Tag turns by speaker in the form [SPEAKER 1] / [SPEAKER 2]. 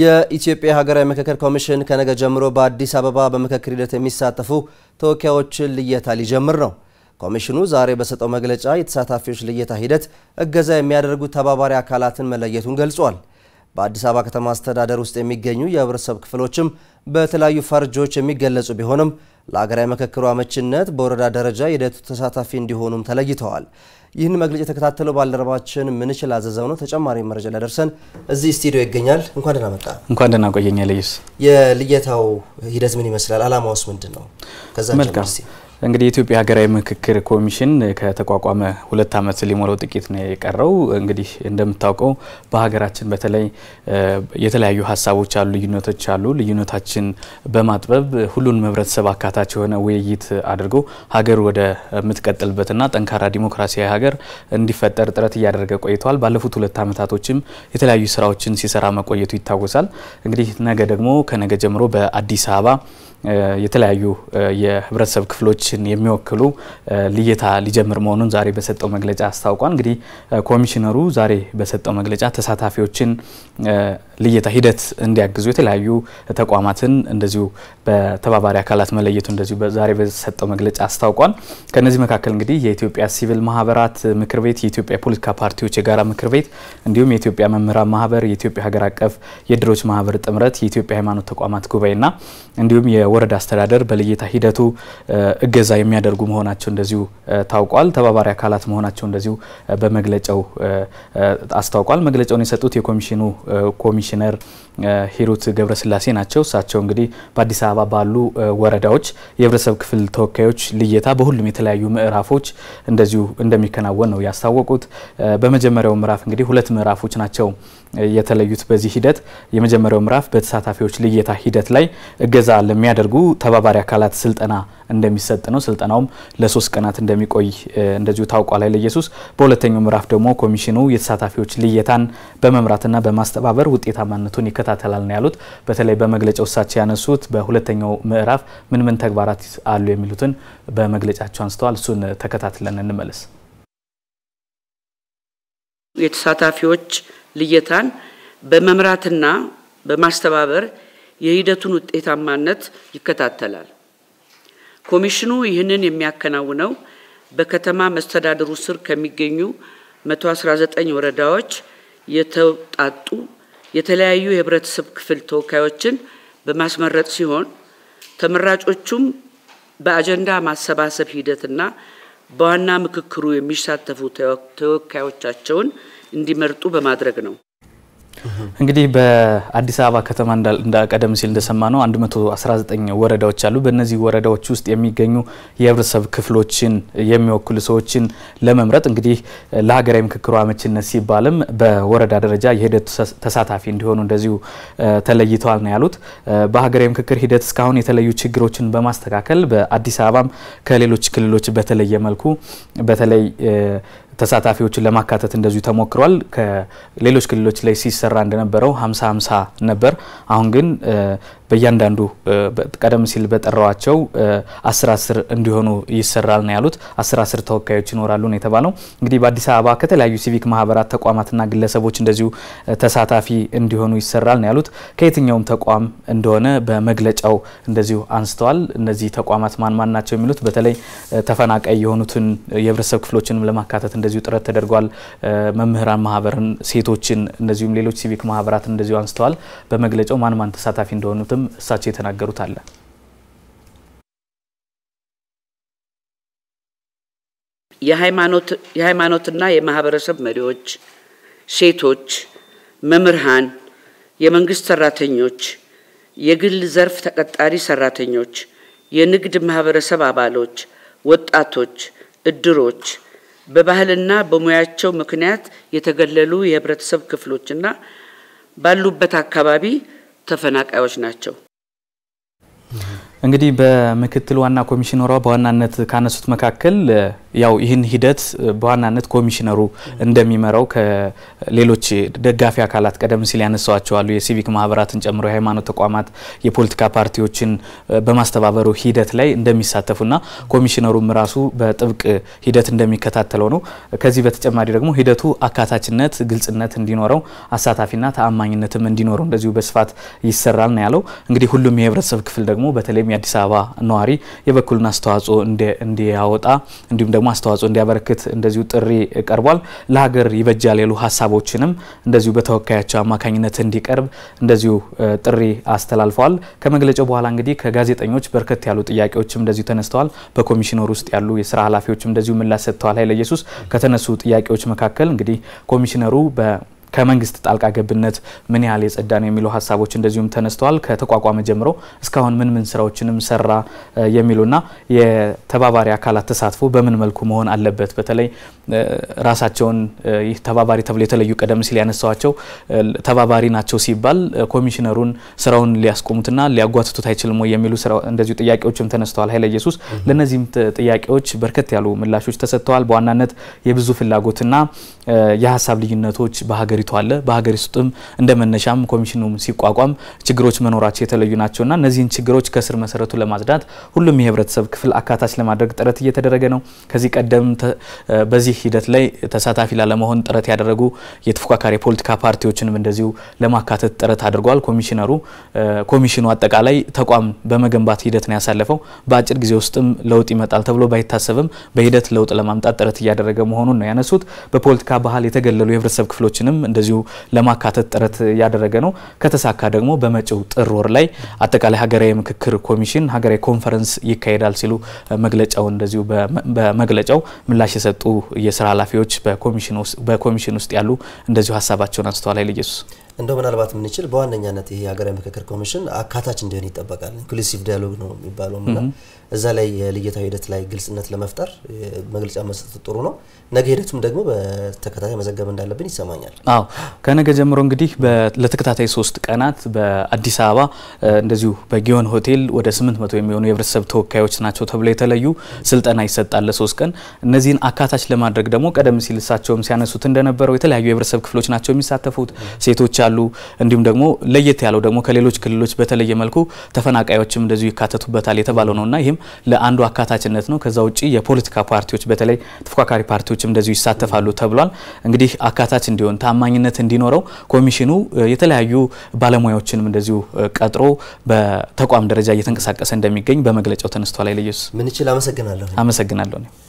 [SPEAKER 1] የኢትዮጵያ ሀገራዊ ምክክር ኮሚሽን ከነገ ጀምሮ በአዲስ አበባ በምክክር ሂደት የሚሳተፉ ተወካዮችን ልየታ ሊጀምር ነው። ኮሚሽኑ ዛሬ በሰጠው መግለጫ የተሳታፊዎች ልየታ ሂደት እገዛ የሚያደርጉ ተባባሪ አካላትን መለየቱን ገልጿል። በአዲስ አበባ ከተማ አስተዳደር ውስጥ የሚገኙ የህብረተሰብ ክፍሎችም በተለያዩ ፈርጆች የሚገለጹ ቢሆንም ለሀገራዊ ምክክሩ አመችነት በወረዳ ደረጃ የሂደቱ ተሳታፊ እንዲሆኑም ተለይተዋል። ይህን መግለጫ የተከታተለው ባልደረባችን ምንችል አዘዘው ነው። ተጨማሪ መረጃ ሊያደርሰን እዚህ ስቱዲዮ ይገኛል። እንኳን ደህና መጣ።
[SPEAKER 2] እንኳን ደህና ቆየኛል። ኢየሱስ
[SPEAKER 1] የልየታው ሂደት ምን ይመስላል? አላማውስ ምንድን ነው? ከዛ መልካም
[SPEAKER 2] እንግዲህ የኢትዮጵያ ሀገራዊ ምክክር ኮሚሽን ከተቋቋመ ሁለት ዓመት ሊሞላው ጥቂት ነው የቀረው። እንግዲህ እንደምታውቀው በሀገራችን በተለይ የተለያዩ ሀሳቦች አሉ፣ ልዩነቶች አሉ። ልዩነታችን በማጥበብ ሁሉን ህብረተሰብ አካታች የሆነ ውይይት አድርጎ ሀገር ወደ ምትቀጥልበትና ጠንካራ ዲሞክራሲያዊ ሀገር እንዲፈጠር ጥረት እያደረገ ቆይተዋል። ባለፉት ሁለት ዓመታቶችም የተለያዩ ስራዎችን ሲሰራ መቆየቱ ይታወሳል። እንግዲህ ነገ ደግሞ ከነገ ጀምሮ በአዲስ አበባ የተለያዩ የህብረተሰብ ክፍሎች ዜጎችን የሚወክሉ ልየታ ሊጀምር መሆኑን ዛሬ በሰጠው መግለጫ አስታውቋል። እንግዲህ ኮሚሽነሩ ዛሬ በሰጠው መግለጫ ተሳታፊዎችን ልየታ ሂደት እንዲያግዙ የተለያዩ ተቋማትን እንደዚሁ በተባባሪ አካላት መለየቱ እንደዚሁ ዛሬ በሰጠው መግለጫ አስታውቋል። ከነዚህ መካከል እንግዲህ የኢትዮጵያ ሲቪል ማህበራት ምክር ቤት፣ የኢትዮጵያ ፖለቲካ ፓርቲዎች የጋራ ምክር ቤት እንዲሁም የኢትዮጵያ መምህራን ማህበር፣ የኢትዮጵያ ሀገር አቀፍ የድሮች ማህበር ጥምረት፣ የኢትዮጵያ ሃይማኖት ተቋማት ጉባኤና እንዲሁም የወረዳ አስተዳደር በልየታ ሂደቱ እገዛ የሚያደርጉ መሆናቸው እንደዚሁ ታውቋል። ተባባሪ አካላት መሆናቸው እንደዚሁ በመግለጫው አስታውቋል። መግለጫውን የሰጡት የኮሚሽኑ ኮሚሽነር ሂሩት ገብረስላሴ ናቸው። እሳቸው እንግዲህ በአዲስ አበባ ባሉ ወረዳዎች የህብረተሰብ ክፍል ተወካዮች ልየታ በሁሉም የተለያዩ ምዕራፎች እንደዚሁ እንደሚከናወን ነው ያስታወቁት። በመጀመሪያው ምዕራፍ እንግዲህ ሁለት ምዕራፎች ናቸው የተለዩት በዚህ ሂደት። የመጀመሪያው ምዕራፍ በተሳታፊዎች ልየታ ሂደት ላይ እገዛ ለሚያደርጉ ተባባሪ አካላት ስልጠና እንደሚሰጥ ነው። ስልጠናውም ለሶስት ቀናት እንደሚቆይ እንደዚሁ ታውቋል። ኃይለ ኢየሱስ በሁለተኛው ምዕራፍ ደግሞ ኮሚሽኑ የተሳታፊዎች ልየታን በመምራትና በማስተባበር ውጤታማነቱን ይከታተላል ነው ያሉት። በተለይ በመግለጫው እሳቸው ያነሱት በሁለተኛው ምዕራፍ ምን ምን ተግባራት አሉ የሚሉትን በመግለጫቸው አንስተዋል። እሱን ተከታትለን እንመለስ።
[SPEAKER 1] የተሳታፊዎች ልየታን በመምራትና በማስተባበር የሂደቱን ውጤታማነት ይከታተላል። ኮሚሽኑ ይህንን የሚያከናውነው በከተማ መስተዳድሩ ስር ከሚገኙ 119 ወረዳዎች የተውጣጡ የተለያዩ የህብረተሰብ ክፍል ተወካዮችን በማስመረጥ ሲሆን ተመራጮቹም በአጀንዳ ማሰባሰብ ሂደትና በዋና ምክክሩ የሚሳተፉ ተወካዮቻቸውን እንዲመርጡ በማድረግ ነው።
[SPEAKER 2] እንግዲህ በአዲስ አበባ ከተማ ቀደም ሲል እንደሰማ ነው 119 ወረዳዎች አሉ። በእነዚህ ወረዳዎች ውስጥ የሚገኙ የህብረተሰብ ክፍሎችን የሚወክሉ ሰዎችን ለመምረጥ እንግዲህ ለሀገራዊ ምክክሩ አመችነት ሲባልም በወረዳ ደረጃ የሂደቱ ተሳታፊ እንዲሆኑ እንደዚሁ ተለይተዋል ነው ያሉት። በሀገራዊ ምክክር ሂደት እስካሁን የተለዩ ችግሮችን በማስተካከል በአዲስ አበባም ከሌሎች ክልሎች በተለየ መልኩ በተለይ ተሳታፊዎችን ለማካተት እንደዚሁ ተሞክሯል። ከሌሎች ክልሎች ላይ ሲሰራ እንደነበረው ሀምሳ ሀምሳ ነበር። አሁን ግን በእያንዳንዱ ቀደም ሲል በጠራዋቸው አስር አስር እንዲሆኑ ይሰራል ነው ያሉት። አስር አስር ተወካዮች ይኖራሉ ነው የተባለው። እንግዲህ በአዲስ አበባ ከተለያዩ ሲቪክ ማህበራት ተቋማትና ግለሰቦች እንደዚሁ ተሳታፊ እንዲሆኑ ይሰራል ነው ያሉት። ከየትኛውም ተቋም እንደሆነ በመግለጫው እንደዚሁ አንስተዋል። እነዚህ ተቋማት ማን ማን ናቸው የሚሉት በተለይ ተፈናቃይ የሆኑትን የህብረተሰብ ክፍሎችንም ለማካተት እንደዚሁ ጥረት ተደርጓል። መምህራን ማህበርን፣ ሴቶችን እንደዚሁም ሌሎች ሲቪክ ማህበራትን እንደዚሁ አንስተዋል። በመግለጫው ማን ማን ተሳታፊ እንደሆኑትም እሳቸው የተናገሩት አለ።
[SPEAKER 1] የሃይማኖትና የማህበረሰብ መሪዎች፣ ሴቶች፣ መምህራን፣ የመንግስት ሰራተኞች፣ የግል ዘርፍ ተቀጣሪ ሰራተኞች፣ የንግድ ማህበረሰብ አባሎች፣ ወጣቶች፣ እድሮች በባህልና በሙያቸው ምክንያት የተገለሉ የህብረተሰብ ክፍሎችና ባሉበት አካባቢ ተፈናቃዮች ናቸው።
[SPEAKER 2] እንግዲህ በምክትል ዋና ኮሚሽነሯ በዋናነት ካነሱት መካከል ያው ይህን ሂደት በዋናነት ኮሚሽነሩ እንደሚመራው ከሌሎች ደጋፊ አካላት ቀደም ሲል ያነሳዋቸው አሉ። የሲቪክ ማህበራትን ጨምሮ የሃይማኖት ተቋማት፣ የፖለቲካ ፓርቲዎችን በማስተባበሩ ሂደት ላይ እንደሚሳተፉና ኮሚሽነሩም ራሱ በጥብቅ ሂደት እንደሚከታተለው ነው። ከዚህ በተጨማሪ ደግሞ ሂደቱ አካታችነት፣ ግልጽነት እንዲኖረው አሳታፊና ተአማኝነትም እንዲኖረው እንደዚሁ በስፋት ይሰራል ነው ያለው። እንግዲህ ሁሉም የህብረተሰብ ክፍል ደግሞ በተለይም የአዲስ አበባ ነዋሪ የበኩሉን አስተዋጽኦ እንዲያወጣ እንዲሁም ደግሞ ደግሞ አስተዋጽኦ እንዲያበረክት እንደዚሁ ጥሪ ቀርቧል። ለሀገር ይበጃል ያሉ ሀሳቦችንም እንደዚሁ በተወካያቸው አማካኝነት እንዲቀርብ እንደዚሁ ጥሪ አስተላልፈዋል። ከመግለጫው በኋላ እንግዲህ ከጋዜጠኞች በርከት ያሉ ጥያቄዎችም እንደዚሁ ተነስተዋል። በኮሚሽነር ውስጥ ያሉ የስራ ኃላፊዎችም እንደዚሁ ምላሽ ሰጥተዋል። ኃይለ ኢየሱስ ከተነሱ ጥያቄዎች መካከል እንግዲህ ኮሚሽነሩ ከመንግስት ጣልቃ ገብነት ምን ያህል የጸዳ ነው የሚሉ ሀሳቦች እንደዚሁም ተነስተዋል። ከተቋቋመ ጀምሮ እስካሁን ምን ምን ስራዎችንም ሰራ የሚሉና የተባባሪ አካላት ተሳትፎ በምን መልኩ መሆን አለበት በተለይ ራሳቸውን ይህ ተባባሪ ተብሎ የተለዩ ቀደም ሲል ያነሳቸው ተባባሪ ናቸው ሲባል ኮሚሽነሩን ስራውን ሊያስቆሙትና ሊያጓትቱት አይችልም ወይ የሚሉ እንደዚሁ ጥያቄዎችም ተነስተዋል። ኃይለ ኢየሱስ ለእነዚህም ጥያቄዎች በርከት ያሉ ምላሾች ተሰጥተዋል። በዋናነት የብዙ ፍላጎትና የሀሳብ ልዩነቶች በሀገሪቱ ሀገሪቱ አለ። በሀገሪቱ ውስጥም እንደ መነሻም ኮሚሽኑ ሲቋቋም ችግሮች መኖራቸው የተለዩ ናቸውና እነዚህን ችግሮች ከስር መሰረቱ ለማጽዳት ሁሉም የህብረተሰብ ክፍል አካታች ለማድረግ ጥረት እየተደረገ ነው። ከዚህ ቀደም በዚህ ሂደት ላይ ተሳታፊ ላለመሆን ጥረት ያደረጉ የተፎካካሪ የፖለቲካ ፓርቲዎችንም እንደዚሁ ለማካተት ጥረት አድርጓል። ኮሚሽነሩ ኮሚሽኑ አጠቃላይ ተቋም በመገንባት ሂደት ነው ያሳለፈው። በአጭር ጊዜ ውስጥም ለውጥ ይመጣል ተብሎ ባይታሰብም በሂደት ለውጥ ለማምጣት ጥረት እያደረገ መሆኑን ነው ያነሱት። በፖለቲካ ባህል የተገለሉ የህብረተሰብ ክፍሎችንም እንደዚሁ ለማካተት ጥረት ያደረገ ነው። ከተሳካ ደግሞ በመጪው ጥር ወር ላይ አጠቃላይ ሀገራዊ ምክክር ኮሚሽን ሀገራዊ ኮንፈረንስ ይካሄዳል ሲሉ መግለጫው እንደዚሁ በመግለጫው ምላሽ የሰጡ የስራ ኃላፊዎች በኮሚሽን ውስጥ ያሉ እንደዚሁ ሀሳባቸውን አንስተዋል። ኃይለ ኢየሱስ
[SPEAKER 1] እንደው ምናልባት የምንችል በዋነኛነት ይሄ ሀገራዊ ምክክር ኮሚሽን አካታች እንዲሆን ይጠበቃል። ኢንክሉሲቭ ዲያሎግ ነው የሚባለውም እና እዛ ላይ የልየታ ሂደት ላይ ግልጽነት ለመፍጠር መግለጫ መስጠት ጥሩ ነው። ነገ ሂደቱም ደግሞ በተከታታይ መዘገብ እንዳለብን ይሰማኛል።
[SPEAKER 2] አዎ ከነገ ጀምሮ እንግዲህ ለተከታታይ ሶስት ቀናት በአዲስ አበባ እንደዚሁ በጊዮን ሆቴል ወደ 800 የሚሆኑ የህብረተሰብ ተወካዮች ናቸው ተብሎ የተለዩ ስልጠና ይሰጣል ለሶስት ቀን። እነዚህን አካታች ለማድረግ ደግሞ ቀደም ሲል እሳቸውም ሲያነሱት እንደነበረው የተለያዩ የህብረተሰብ ክፍሎች ናቸው የሚሳተፉት ሴቶች አሉ። እንዲሁም ደግሞ ለየት ያለው ደግሞ ከሌሎች ክልሎች በተለየ መልኩ ተፈናቃዮችም እንደዚሁ ይካተቱበታል የተባለው ነውና ይህም ለአንዱ አካታችነት ነው። ከዛ ውጭ የፖለቲካ ፓርቲዎች በተለይ ተፎካካሪ ፓርቲዎችም እንደዚሁ ይሳተፋሉ ተብሏል። እንግዲህ አካታች እንዲሆን ታማኝነት እንዲኖረው ኮሚሽኑ የተለያዩ ባለሙያዎችንም እንደዚሁ ቀጥሮ በተቋም ደረጃ እየተንቀሳቀሰ እንደሚገኝ በመግለጫው ተነስቷል። አይለየሱ ምንችል አመሰግናለሁ። አመሰግናለሁ።